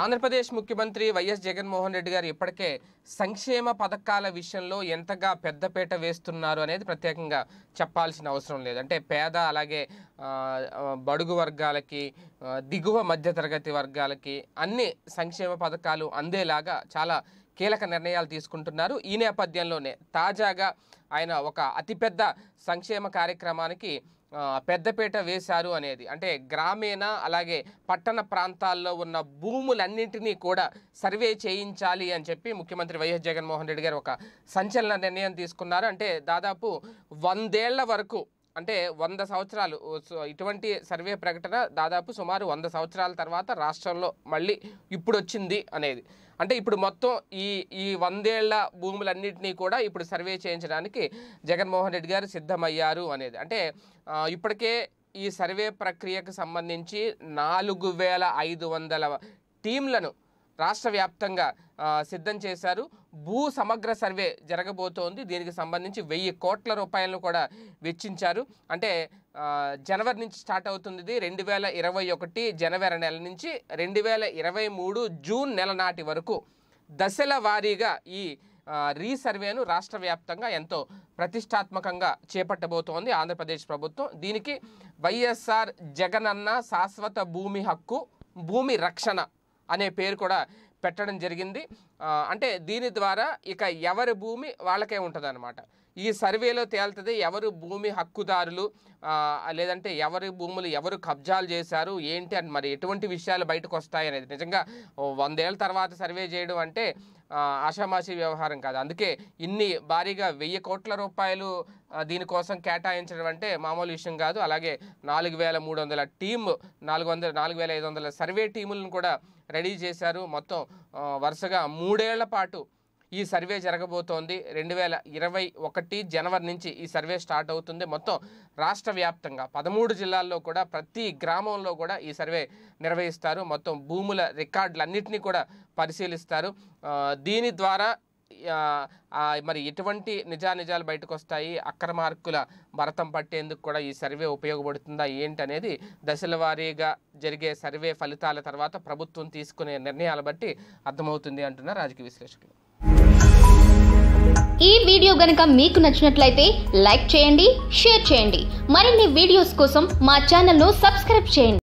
ఆంధ్రప్రదేశ్ ముఖ్యమంత్రి వైఎస్ జగన్మోహన్ రెడ్డి గారు ఇప్పటికే సంక్షేమ పథకాల విషయంలో ఎంతగా పెద్దపేట వేస్తున్నారు అనేది ప్రత్యేకంగా చెప్పాల్సిన అవసరం లేదు అంటే పేద అలాగే బడుగు వర్గాలకి దిగువ మధ్యతరగతి వర్గాలకి అన్ని సంక్షేమ పథకాలు అందేలాగా చాలా కీలక నిర్ణయాలు తీసుకుంటున్నారు ఈ నేపథ్యంలోనే తాజాగా ఆయన ఒక అతిపెద్ద సంక్షేమ కార్యక్రమానికి పెద్దపేట వేశారు అనేది అంటే గ్రామీణ అలాగే పట్టణ ప్రాంతాల్లో ఉన్న భూములన్నింటినీ కూడా సర్వే చేయించాలి అని చెప్పి ముఖ్యమంత్రి వైఎస్ జగన్మోహన్ రెడ్డి గారు ఒక సంచలన నిర్ణయం తీసుకున్నారు అంటే దాదాపు వందేళ్ల వరకు అంటే వంద సంవత్సరాలు ఇటువంటి సర్వే ప్రకటన దాదాపు సుమారు వంద సంవత్సరాల తర్వాత రాష్ట్రంలో మళ్ళీ ఇప్పుడు వచ్చింది అనేది అంటే ఇప్పుడు మొత్తం ఈ ఈ వందేళ్ల భూములన్నింటినీ కూడా ఇప్పుడు సర్వే చేయించడానికి జగన్మోహన్ రెడ్డి గారు సిద్ధమయ్యారు అనేది అంటే ఇప్పటికే ఈ సర్వే ప్రక్రియకు సంబంధించి నాలుగు వేల ఐదు వందల టీంలను రాష్ట్ర వ్యాప్తంగా సిద్ధం చేశారు భూ సమగ్ర సర్వే జరగబోతోంది దీనికి సంబంధించి వెయ్యి కోట్ల రూపాయలను కూడా వెచ్చించారు అంటే జనవరి నుంచి స్టార్ట్ అవుతుంది రెండు వేల ఇరవై ఒకటి జనవరి నెల నుంచి రెండు వేల ఇరవై మూడు జూన్ నెల నాటి వరకు దశల వారీగా ఈ రీసర్వేను రాష్ట్ర వ్యాప్తంగా ఎంతో ప్రతిష్టాత్మకంగా చేపట్టబోతోంది ఆంధ్రప్రదేశ్ ప్రభుత్వం దీనికి వైఎస్ఆర్ జగనన్న శాశ్వత భూమి హక్కు భూమి రక్షణ అనే పేరు కూడా పెట్టడం జరిగింది అంటే దీని ద్వారా ఇక ఎవరి భూమి వాళ్ళకే ఉంటుందన్నమాట ఈ సర్వేలో తేలుతుంది ఎవరు భూమి హక్కుదారులు లేదంటే ఎవరి భూములు ఎవరు కబ్జాలు చేశారు ఏంటి అని మరి ఎటువంటి విషయాలు బయటకు వస్తాయి అనేది నిజంగా వందేళ్ళ తర్వాత సర్వే చేయడం అంటే ఆషామాషి వ్యవహారం కాదు అందుకే ఇన్ని భారీగా వెయ్యి కోట్ల రూపాయలు దీనికోసం కేటాయించడం అంటే మామూలు విషయం కాదు అలాగే నాలుగు వేల మూడు వందల టీమ్ నాలుగు వందల నాలుగు వేల ఐదు వందల సర్వే టీములను కూడా రెడీ చేశారు మొత్తం వరుసగా మూడేళ్ల పాటు ఈ సర్వే జరగబోతోంది రెండు వేల ఇరవై ఒకటి జనవరి నుంచి ఈ సర్వే స్టార్ట్ అవుతుంది మొత్తం రాష్ట్ర వ్యాప్తంగా పదమూడు జిల్లాల్లో కూడా ప్రతి గ్రామంలో కూడా ఈ సర్వే నిర్వహిస్తారు మొత్తం భూముల రికార్డులన్నింటినీ కూడా పరిశీలిస్తారు దీని ద్వారా మరి ఎటువంటి నిజానిజాలు బయటకు వస్తాయి అక్రమార్కుల భరతం పట్టేందుకు కూడా ఈ సర్వే ఉపయోగపడుతుందా ఏంటనేది దశల వారీగా జరిగే సర్వే ఫలితాల తర్వాత ప్రభుత్వం తీసుకునే నిర్ణయాలు బట్టి అర్థమవుతుంది అంటున్నారు రాజకీయ విశ్లేషకులు ఈ వీడియో గనుక మీకు నచ్చినట్లయితే లైక్ చేయండి షేర్ చేయండి మరిన్ని వీడియోస్ కోసం మా ను సబ్స్క్రైబ్ చేయండి